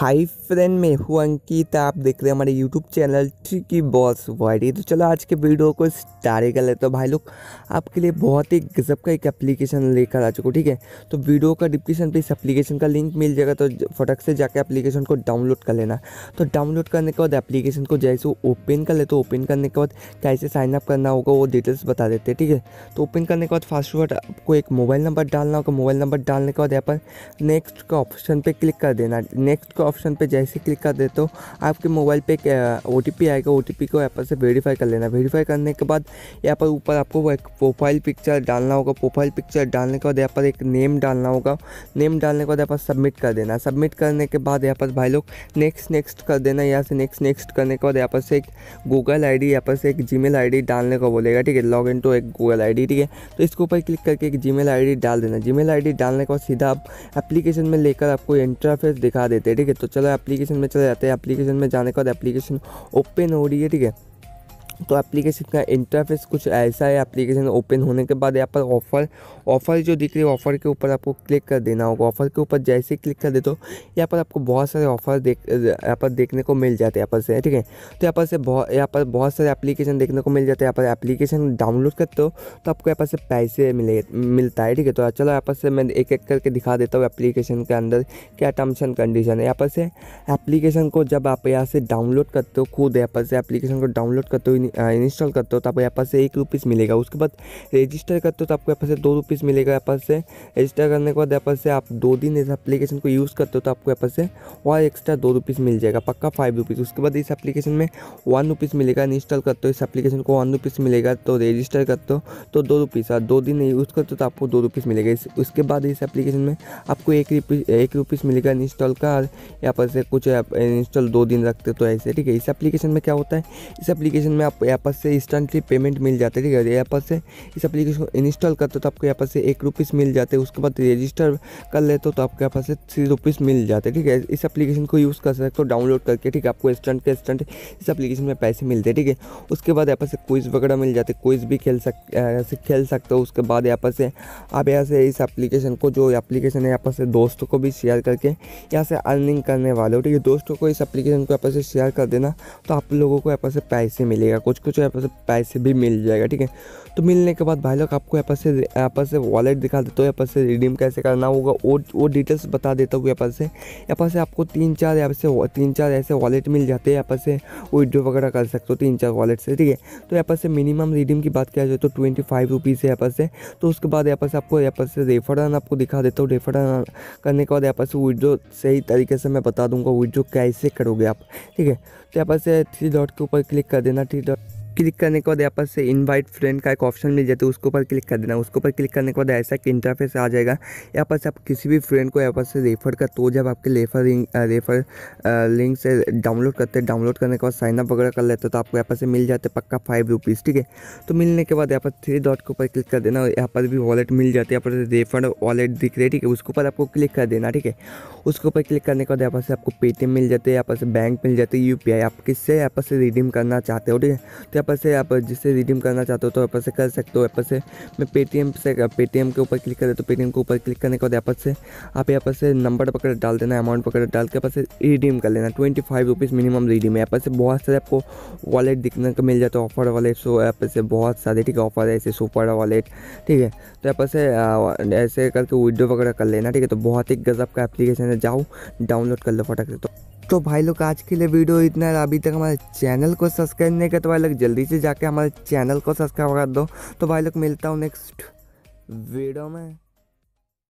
hi friend मैं हूँ अंकित आप देख रहे हैं हमारे यूट्यूब चैनल की बॉस वाइडी तो चलो आज के वीडियो को स्टारे कर लेते हो भाई लोग आपके लिए बहुत ही गजब का एक एप्लीकेशन लेकर आ चुका ठीक है तो वीडियो का डिस्क्रिप्शन पे इस एप्लीकेशन का लिंक मिल जाएगा तो फटक से जाकर एप्लीकेशन को डाउनलोड कर लेना तो डाउनलोड करने के बाद एप्लीकेशन को जैसे ओपन कर लेते हो ओपन करने के बाद कैसे साइनअप करना होगा वो डिटेल्स बता देते हैं ठीक है तो ओपन करने के बाद फास्ट आपको एक मोबाइल नंबर डालना होगा मोबाइल नंबर डालने के बाद यहाँ पर नेक्स्ट का ऑप्शन पर क्लिक कर देना नेक्स्ट का ऑप्शन पे जैसे क्लिक कर देते हो आपके मोबाइल पे एक ओ आएगा ओ को यहाँ पर से वेरीफाई कर लेना वेरीफाई करने के बाद यहाँ पर ऊपर आपको एक प्रोफाइल पिक्चर डालना होगा प्रोफाइल पिक्चर डालने के बाद यहाँ पर एक नेम डालना होगा नेम डालने के बाद यहाँ पर सबमिट कर देना सबमिट करने के बाद यहाँ पर भाई लोग नेक्स्ट नेक्स्ट कर देना यहाँ से नेक्स्ट नेक्स्ट करने के बाद यहाँ पर से एक गूगल आई डी यहाँ पर से एक जी मेल डालने को बोलेगा ठीक है लॉग इन टू एक गूगल आई ठीक है तो इसके ऊपर क्लिक करके एक जी मेल डाल देना जी मेल डालने के बाद सीधा आप एप्लीकेशन में लेकर आपको इंटरफेस दिखा देते हैं ठीक है तो चलो एप्लीकेशन में चले जाते हैं एप्लीकेशन में जाने के बाद एप्लीकेशन ओपन हो रही है ठीक है तो एप्लीकेशन का इंटरफेस कुछ ऐसा है एप्लीकेशन ओपन होने के बाद यहाँ पर ऑफ़र ऑफ़र जो दिख रही है ऑफ़र के ऊपर आपको क्लिक कर देना होगा ऑफ़र के ऊपर जैसे ही क्लिक कर देते हो यहाँ पर आपको बहुत सारे ऑफ़र देख यहाँ पर देखने को मिल जाते हैं यहाँ पर से ठीक है तो यहाँ पर से बहुत यहाँ पर बहुत सारे एप्लीकेशन देखने को मिल जाते हैं यहाँ पर एप्लीकेशन डाउनलोड करते हो तो आपको यहाँ पर से पैसे मिले मिलता है ठीक है तो चलो यहाँ पर से मैं एक एक करके दिखा देता हूँ एप्लीकेशन के अंदर क्या टर्म्स एंड कंडीशन है यहाँ पर से एप्लीकेशन को जब आप यहाँ से डाउनलोड करते हो खुद यहाँ पर से एप्लीकेशन को डाउनलोड करते हो इंस्टॉल करते हो तो आपको यहाँ पर से एक रुपीस मिलेगा उसके बाद रजिस्टर तो करते हो तो आपको यहाँ पास से दो रुपीस मिलेगा यहाँ पर से रजिस्टर करने के बाद यहाँ पर से आप दो दिन इस एप्लीकेशन को यूज़ करते हो तो आपको यहाँ पर से और एक्स्ट्रा दो रुपीस मिल जाएगा पक्का फाइव रुपीज़ उसके बाद इस एप्लीकेशन में वन रुपीस मिलेगा इंस्टॉल करते हो इस एप्लीकेशन को वन रुपीस मिलेगा तो रजिस्टर करते हो तो दो रुपीस और दो दिन यूज़ करते हो तो आपको दो रुपीस मिलेगा इस उसके बाद इस एप्लीकेशन में आपको एक रुपीस एक रुपीस मिलेगा इंस्टॉल का और यहाँ पर से कुछ इंस्टॉल दो दिन रखते तो ऐसे ठीक है इस एप्लीकेशन में क्या होता है इस एप्लीकेशन में आप आपको यहाँ पर से इंस्टेंटली पेमेंट मिल जाता है ठीक है यहाँ पर से इस एप्लीकेशन को इंस्टॉल करते हो तो आपको यहाँ पर से एक रुपीस मिल जाते हैं उसके बाद रजिस्टर कर लेते हो तो आपके यहाँ पर से थ्री रुपीस मिल जाते हैं ठीक है इस एप्लीकेशन को यूज़ कर सकते हो डाउनलोड करके ठीक है आपको इंस्टेंट के इंस्टेंट इस एप्लीकेशन में पैसे मिलते हैं ठीक है उसके बाद यहाँ पर से क्विज वगैरह मिल जाते हैं क्विज भी खेल सक खेल सकते हो उसके बाद यहाँ पर से आप यहाँ से इस एप्लीकेशन को जो एप्लीकेशन है यहाँ पर से दोस्तों को भी शेयर करके यहाँ से अर्निंग करने वाले हो ठीक है दोस्तों को इस एप्लीकेशन को यहाँ पर से शेयर कर देना तो आप लोगों को यहाँ पर से पैसे मिलेगा कुछ कुछ यहाँ पर से पैसे भी मिल जाएगा ठीक है तो मिलने के बाद भाई लोग आपको यहाँ पर से यहाँ पर से वॉलेट दिखा देते हो यहाँ पर से रिडीम कैसे करना होगा वो वो डिटेल्स बता देता हूँ यहाँ पर से यहाँ पर से आपको तीन चार यहाँ से तीन चार ऐसे वॉलेट मिल जाते हैं यहाँ पर से विड्रो वगैरह कर सकते हो तीन चार वॉलेट से ठीक है तो यहाँ पर से मिनिमम रिडीम की बात किया जाए तो ट्वेंटी फाइव रुपीज़ है यहाँ पर से तो उसके बाद यहाँ पर से आपको यहाँ पर से रेफर आपको दिखा देता हूँ रेफर करने के बाद यहाँ पर से विड्रो सही तरीके से मैं बता दूँगा विड्रो कैसे करोगे आप ठीक है तो यहाँ पर से थ्री डॉट के ऊपर क्लिक कर देना थ्री डॉट क्लिक करने के बाद यहाँ पर से इनवाइट फ्रेंड का एक ऑप्शन मिल जाता है उसके ऊपर क्लिक कर देना उसके ऊपर क्लिक करने के बाद ऐसा एक इंटरफेस आ जाएगा यहाँ पर से आप किसी भी फ्रेंड को यहाँ पर से रेफर कर तो जब आपके रेफर रेफर लिंक से डाउनलोड करते हैं डाउनलोड करने के बाद साइनअप वगैरह कर लेते हैं तो आपको यहाँ पर से मिल जाते पक्का फाइव रुपीज़ ठीक है तो मिलने के बाद यहाँ पर थ्री डॉट के ऊपर क्लिक कर देना यहाँ पर भी वॉलेट मिल जाती है यहाँ पर रेफर वॉलेट दिख रही है ठीक है उसके ऊपर आपको क्लिक कर देना ठीक है उसके ऊपर क्लिक करने के बाद यहाँ पर से आपको पेटीएम मिल जाते हैं यहाँ पर से बैंक मिल जाती है यू आप किससे यहाँ पर से रिडीम करना चाहते हो ठीक है तो पर से आप जिससे रिडीम करना चाहते हो तो यहाँ पर से कर सकते हो यहाँ पर से मैं पेटीएम से पेटीएम के ऊपर क्लिक करें तो पेटीएम के ऊपर क्लिक करने के बाद यहाँ पर से आप यहाँ पर से नंबर पकड़ डाल देना अमाउंट पकड़ डाल के यहाँ से रिडीम कर लेना twenty five rupees minimum redeem है यहाँ पर से बहुत सारे आपको वॉलेट दिखने को मिल जाता है ऑफर वाले सो यहाँ पर से बहुत सारे ठीक है ऑफर है ऐसे सुपर वॉलेट ठीक है तो यहाँ पर से ऐसे करके विडो वगैरह कर लेना ठीक है तो बहुत ही गजब का एप्लीकेशन है जाओ डाउनलोड कर लो फटक से तो तो भाई लोग आज के लिए वीडियो इतना है अभी तक हमारे चैनल को सब्सक्राइब नहीं किया तो भाई लोग जल्दी से जाके हमारे चैनल को सब्सक्राइब कर दो तो भाई लोग मिलता हूँ नेक्स्ट वीडियो में